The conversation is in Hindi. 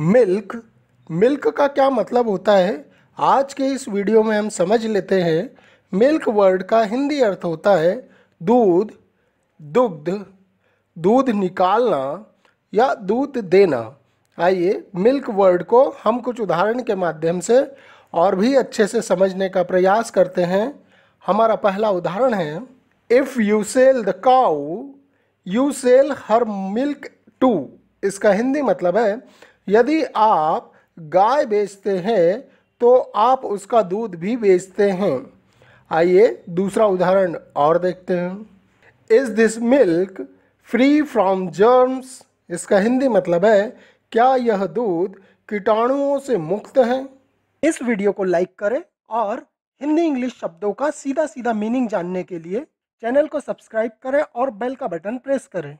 मिल्क मिल्क का क्या मतलब होता है आज के इस वीडियो में हम समझ लेते हैं मिल्क वर्ड का हिंदी अर्थ होता है दूध दुग्ध दूध निकालना या दूध देना आइए मिल्क वर्ड को हम कुछ उदाहरण के माध्यम से और भी अच्छे से समझने का प्रयास करते हैं हमारा पहला उदाहरण है if you sell the cow you sell her milk too इसका हिंदी मतलब है यदि आप गाय बेचते हैं तो आप उसका दूध भी बेचते हैं आइए दूसरा उदाहरण और देखते हैं is this milk free from germs इसका हिंदी मतलब है क्या यह दूध कीटाणुओं से मुक्त है इस वीडियो को लाइक करें और हिंदी इंग्लिश शब्दों का सीधा सीधा मीनिंग जानने के लिए चैनल को सब्सक्राइब करें और बेल का बटन प्रेस करें